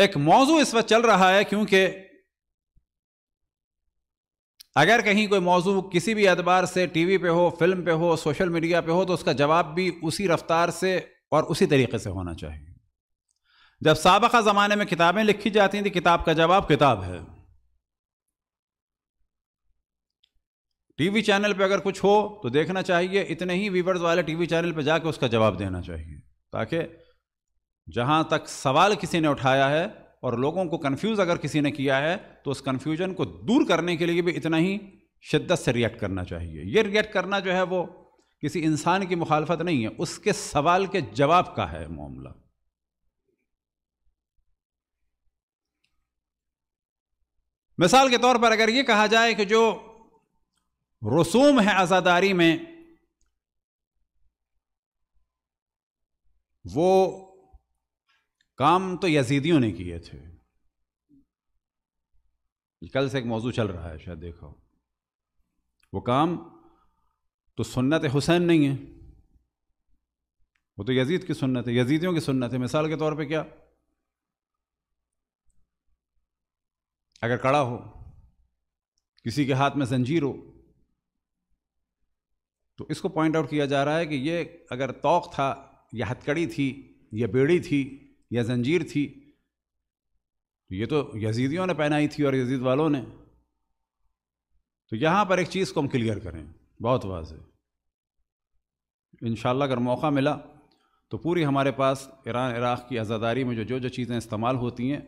एक मौजू इस वक्त चल रहा है क्योंकि अगर कहीं कोई मौजू किसी भी एतबार से टीवी पे हो फिल्म पे हो सोशल मीडिया पे हो तो उसका जवाब भी उसी रफ्तार से और उसी तरीके से होना चाहिए जब सबका ज़माने में किताबें लिखी जाती थी किताब का जवाब किताब है टीवी चैनल पे अगर कुछ हो तो देखना चाहिए इतने ही व्यूवर्स वाले टीवी चैनल पे जाके उसका जवाब देना चाहिए ताकि जहाँ तक सवाल किसी ने उठाया है और लोगों को कन्फ्यूज़ अगर किसी ने किया है तो उस कन्फ्यूजन को दूर करने के लिए भी इतना ही शिद्दत से रिएक्ट करना चाहिए ये रिएक्ट करना जो है वो किसी इंसान की मुखालफत नहीं है उसके सवाल के जवाब का है मामला मिसाल के तौर पर अगर ये कहा जाए कि जो रसूम है आज़ादारी में वो काम तो यजीदियों ने किए थे कल से एक मौजू चल रहा है शायद देखा वो काम तो सुन्नत हुसैन नहीं है वो तो यजीद की सुन्नत है यजीदियों की सुन्नत है मिसाल के तौर पे क्या अगर कड़ा हो किसी के हाथ में जंजीर हो तो इसको पॉइंट आउट किया जा रहा है कि ये अगर तोक था या हथकड़ी थी या बेड़ी थी या जंजीर थी तो ये तो यजीदियों ने पहनाई थी और यजीद वालों ने तो यहाँ पर एक चीज़ को हम क्लियर करें बहुत वाज है इन अगर मौका मिला तो पूरी हमारे पास ईरान इराक़ की आज़ादारी में जो जो जो चीज़ें इस्तेमाल होती हैं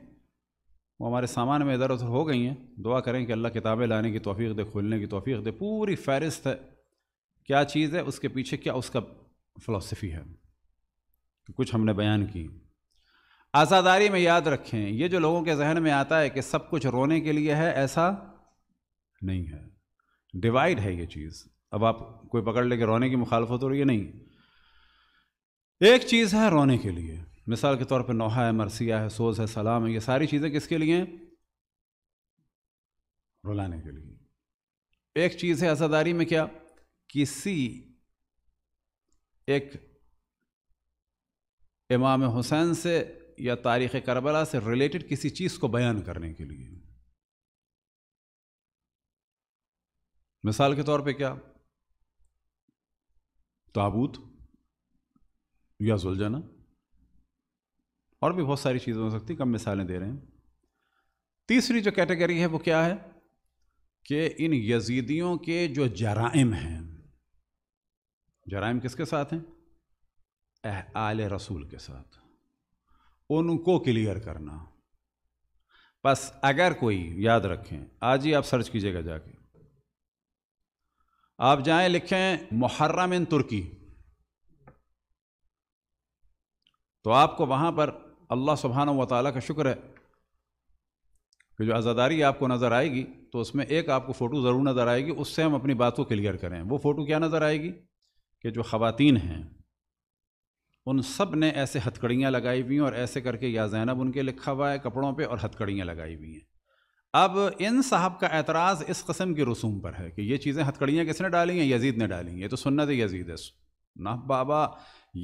वो हमारे सामान में इधर उधर हो गई हैं दुआ करें कि अल्लाह किताबें लाने की तोफ़ी दे खोलने की तोफ़ी दे पूरी फहरिस्त है क्या चीज़ है उसके पीछे क्या उसका फ़लासफ़ी है कुछ हमने बयान की आज़ादारी में याद रखें ये जो लोगों के जहन में आता है कि सब कुछ रोने के लिए है ऐसा नहीं है डिवाइड है ये चीज़ अब आप कोई पकड़ लेके रोने की मुखालफत हो रही है नहीं एक चीज़ है रोने के लिए मिसाल के तौर पर नोहा है मरसिया है सोज है सलाम है ये सारी चीज़ें किसके लिए हैं रुलाने के लिए एक चीज़ है आज़ादारी में क्या किसी एक इमाम हुसैन से या तारीख़ करबला से रिलेटेड किसी चीज़ को बयान करने के लिए मिसाल के तौर पे क्या ताबूत या जुलझना और भी बहुत सारी चीज़ें हो सकती कम मिसालें दे रहे हैं तीसरी जो कैटेगरी है वो क्या है कि इन यजीदियों के जो जराइम हैं जराइम किसके साथ हैं आल रसूल के साथ उनको क्लियर करना बस अगर कोई याद रखें आज ही आप सर्च कीजिएगा जाके आप जाएं लिखें मुहर्रम इन तुर्की तो आपको वहां पर अल्लाह सुबहाना व ताली का शुक्र है कि जो आज़ादारी आपको नज़र आएगी तो उसमें एक आपको फ़ोटो ज़रूर नज़र आएगी उससे हम अपनी बात को क्लियर करें वो फ़ोटो क्या नज़र आएगी कि जो ख़वातीन हैं उन सब ने ऐसे हथकड़ियाँ लगाई हुई हैं और ऐसे करके या जैनब उनके लिखा हुआ है कपड़ों पे और हथकड़ियाँ लगाई हुई हैं अब इन साहब का एतराज़ इस कस्म की रसूम पर है कि ये चीज़ें हथकड़ियाँ किसने डाली हैं यजीद ने डाली हैं ये तो सुन्नत यजीद है ना बाबा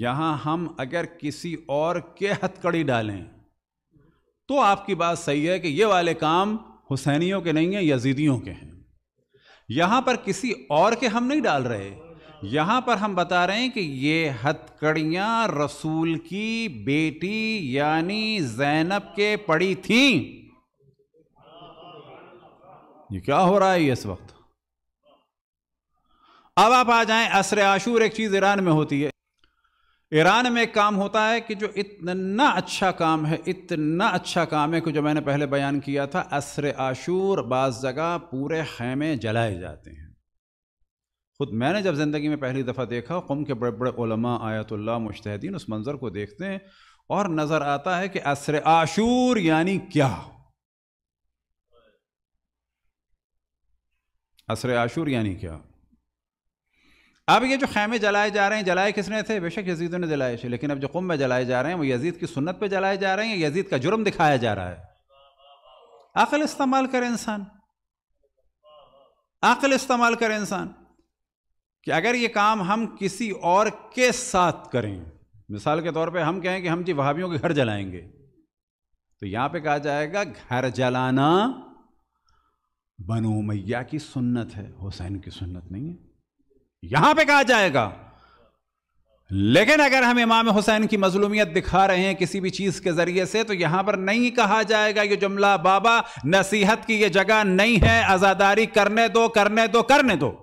यहाँ हम अगर किसी और के हथकड़ी डालें तो आपकी बात सही है कि ये वाले काम हुसैनियों के नहीं हैं यजीदियों के हैं यहाँ पर किसी और के हम नहीं डाल रहे यहाँ पर हम बता रहे हैं कि ये हथकड़ियाँ रसूल की बेटी यानी जैनब के पड़ी थीं ये क्या हो रहा है इस वक्त अब आप आ जाएं असर आशूर एक चीज़ ईरान में होती है ईरान में एक काम होता है कि जो इतना अच्छा काम है इतना अच्छा काम है कि जो मैंने पहले बयान किया था असर आशूर बाज़ जगह पूरे खैमे जलाए जाते हैं ख़ुद मैंने जब ज़िंदगी में पहली दफ़ा देखा कौम के बड़े बड़े उलमा आयतुल्ला मुश्तदीन उस मंज़र को देखते हैं और नज़र आता है कि असर आशूर यानी क्या असर आशूर यानी क्या अब ये जो खैमे जलाए जा रहे हैं जलाए किसने थे बेशक यजीदों ने जलाए थे लेकिन अब जो कुंभ में जलाए जा रहे हैं वो यजीद की सुन्नत पे जलाए जा रहे हैं यजीद का जुर्म दिखाया जा रहा है अकल इस्तेमाल करे इंसान अकल इस्तेमाल करे इंसान कि अगर ये काम हम किसी और के साथ करें मिसाल के तौर पे हम कहें कि हम जी भाभीियों के घर जलाएंगे तो यहां पे कहा जाएगा घर जलाना बनो मैया की सुन्नत है हुसैन की सुन्नत नहीं है यहां पे कहा जाएगा लेकिन अगर हम इमाम हुसैन की मजलूमियत दिखा रहे हैं किसी भी चीज के जरिए से तो यहां पर नहीं कहा जाएगा ये जुमला बाबा नसीहत की ये जगह नहीं है आजादारी करने दो करने दो करने दो